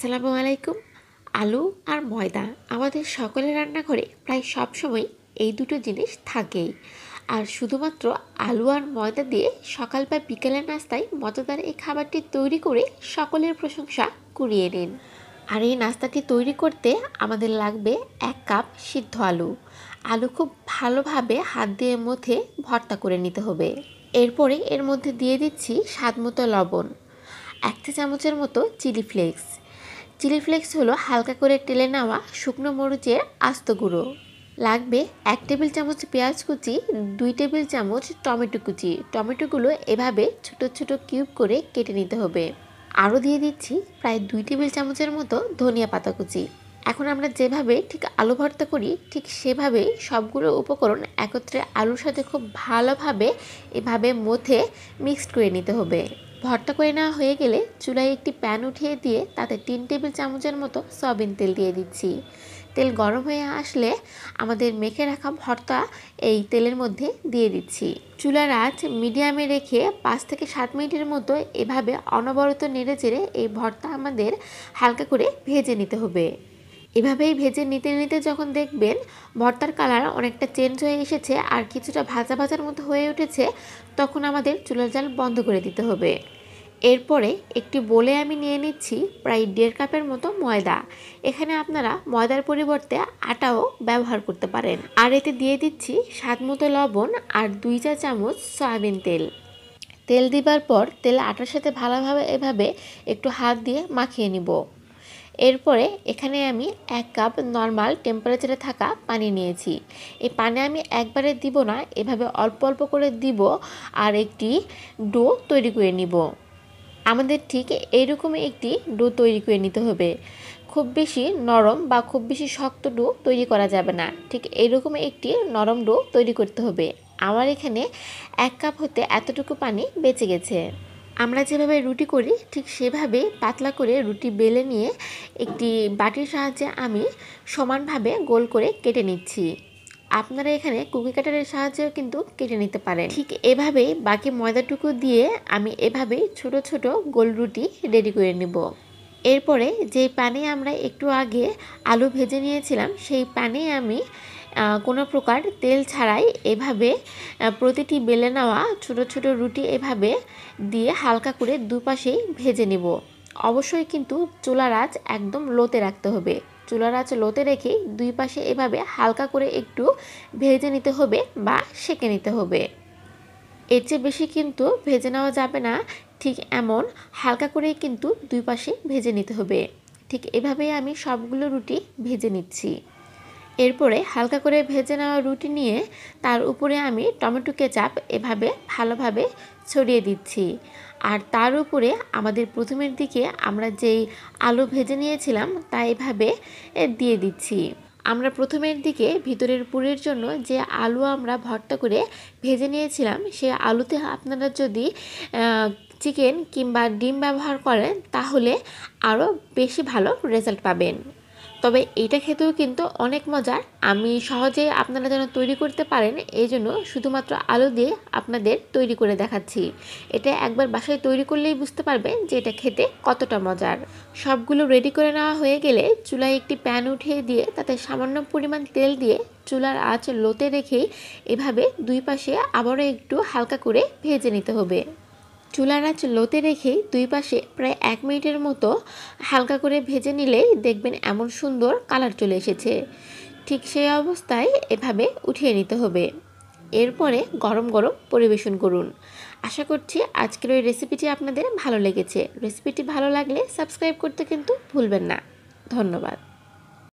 আসসালামু আলাইকুম আলু আর ময়দা আমাদের সকলের রান্নাঘরে প্রায় সবসময় এই দুটো জিনিস থাকেই আর শুধুমাত্র আলু আর ময়দা দিয়ে সকাল বা বিকেলের নাস্তায় মজাদার এই খাবারটি তৈরি করে সকলের প্রশংসা কুড়িয়ে নিন আর এই নাস্তাটি তৈরি করতে আমাদের লাগবে এক কাপ সিদ্ধ আলু আলু খুব ভালোভাবে হাত দিয়ে মধ্যে ভর্তা করে নিতে হবে এরপরে এর মধ্যে দিয়ে দিচ্ছি স্বাদ মতো লবণ একটা চামচের মতো চিলি ফ্লেক্স চিলি ফ্লেক্স হলো হালকা করে টেলে নেওয়া শুকনো মরিচের আস্ত গুঁড়ো লাগবে এক টেবিল চামচ পেঁয়াজ কুচি দুই টেবিল চামচ টমেটো কুচি টমেটোগুলো এভাবে ছোট ছোট কিউব করে কেটে নিতে হবে আরও দিয়ে দিচ্ছি প্রায় দুই টেবিল চামচের মতো ধনিয়া পাতা কুচি এখন আমরা যেভাবে ঠিক আলু ভর্তা করি ঠিক সেভাবেই সবগুলো উপকরণ একত্রে আলুর সাথে খুব ভালোভাবে এভাবে মথে মিক্সড করে নিতে হবে ভর্তা করে নেওয়া হয়ে গেলে চুলায় একটি প্যান উঠিয়ে দিয়ে তাতে তিন টেবিল চামচের মতো সয়াবিন তেল দিয়ে দিচ্ছি তেল গরম হয়ে আসলে আমাদের মেখে রাখা ভর্তা এই তেলের মধ্যে দিয়ে দিচ্ছি চুলার আঁচ মিডিয়ামে রেখে পাঁচ থেকে সাত মিনিটের মতো এভাবে অনবরত নেড়ে চেড়ে এই ভর্তা আমাদের হালকা করে ভেজে নিতে হবে এভাবেই ভেজে নিতে নিতে যখন দেখবেন ভর্তার কালার অনেকটা চেঞ্জ হয়ে এসেছে আর কিছুটা ভাজা ভাজার মতো হয়ে উঠেছে তখন আমাদের চুলার জাল বন্ধ করে দিতে হবে এরপরে একটি বলে আমি নিয়ে নিচ্ছি প্রায় দেড় কাপের মতো ময়দা এখানে আপনারা ময়দার পরিবর্তে আটাও ব্যবহার করতে পারেন আর এতে দিয়ে দিচ্ছি স্বাদ মতো লবণ আর দুই চা চামচ সয়াবিন তেল তেল দিবার পর তেল আটার সাথে ভালোভাবে এভাবে একটু হাত দিয়ে মাখিয়ে নিব এরপরে এখানে আমি এক কাপ নর্মাল টেম্পারেচারে থাকা পানি নিয়েছি এই পানি আমি একবারে দিব না এভাবে অল্প অল্প করে দিব আর একটি ডো তৈরি করে নিব আমাদের ঠিক এইরকমই একটি ডো তৈরি করে নিতে হবে খুব বেশি নরম বা খুব বেশি শক্ত ডো তৈরি করা যাবে না ঠিক এইরকমই একটি নরম ডো তৈরি করতে হবে আমার এখানে এক কাপ হতে এতটুকু পানি বেঁচে গেছে আমরা যেভাবে রুটি করি ঠিক সেভাবে পাতলা করে রুটি বেলে নিয়ে একটি বাটির সাহায্যে আমি সমানভাবে গোল করে কেটে নিচ্ছি আপনারা এখানে কুকি কাটারের সাহায্যেও কিন্তু কেটে নিতে পারেন ঠিক এভাবেই বাকি ময়দাটুকু দিয়ে আমি এভাবেই ছোট ছোট গোল রুটি রেডি করে নেব এরপরে যে পানে আমরা একটু আগে আলু ভেজে নিয়েছিলাম সেই পানে আমি কোনো প্রকার তেল ছাড়াই এভাবে প্রতিটি বেলে নেওয়া ছোট ছোট রুটি এভাবে দিয়ে হালকা করে দুপাশেই ভেজে নেব অবশ্যই কিন্তু চুলার আঁচ একদম লোতে রাখতে হবে চুলার আঁচ লোতে রেখে দুই পাশে এভাবে হালকা করে একটু ভেজে নিতে হবে বা সেঁকে নিতে হবে এর চেয়ে বেশি কিন্তু ভেজে নেওয়া যাবে না ঠিক এমন হালকা করেই কিন্তু দুই পাশে ভেজে নিতে হবে ঠিক এভাবেই আমি সবগুলো রুটি ভেজে নিচ্ছি এরপরে হালকা করে ভেজে নেওয়া রুটি নিয়ে তার উপরে আমি টমেটো কেচাপ এভাবে ভালোভাবে ছড়িয়ে দিচ্ছি আর তার উপরে আমাদের প্রথমের দিকে আমরা যেই আলু ভেজে নিয়েছিলাম তা এভাবে দিয়ে দিচ্ছি আমরা প্রথমের দিকে ভিতরের পুরের জন্য যে আলু আমরা ভর্তা করে ভেজে নিয়েছিলাম সে আলুতে আপনারা যদি চিকেন কিংবা ডিম ব্যবহার করেন তাহলে আরও বেশি ভালো রেজাল্ট পাবেন তবে এটা খেতেও কিন্তু অনেক মজার আমি সহজে আপনারা যেন তৈরি করতে পারেন এই জন্য শুধুমাত্র আলু দিয়ে আপনাদের তৈরি করে দেখাচ্ছি এটা একবার বাসায় তৈরি করলেই বুঝতে পারবেন যে এটা খেতে কতটা মজার সবগুলো রেডি করে নেওয়া হয়ে গেলে চুলায় একটি প্যান উঠিয়ে দিয়ে তাতে সামান্য পরিমাণ তেল দিয়ে চুলার আঁচ লোতে রেখেই এভাবে দুই পাশে আবারও একটু হালকা করে ভেজে নিতে হবে চুলার আঁচ লোতে রেখেই দুই পাশে প্রায় এক মিনিটের মতো হালকা করে ভেজে নিলেই দেখবেন এমন সুন্দর কালার চলে এসেছে ঠিক সেই অবস্থায় এভাবে উঠিয়ে নিতে হবে এরপরে গরম গরম পরিবেশন করুন আশা করছি আজকের ওই রেসিপিটি আপনাদের ভালো লেগেছে রেসিপিটি ভালো লাগলে সাবস্ক্রাইব করতে কিন্তু ভুলবেন না ধন্যবাদ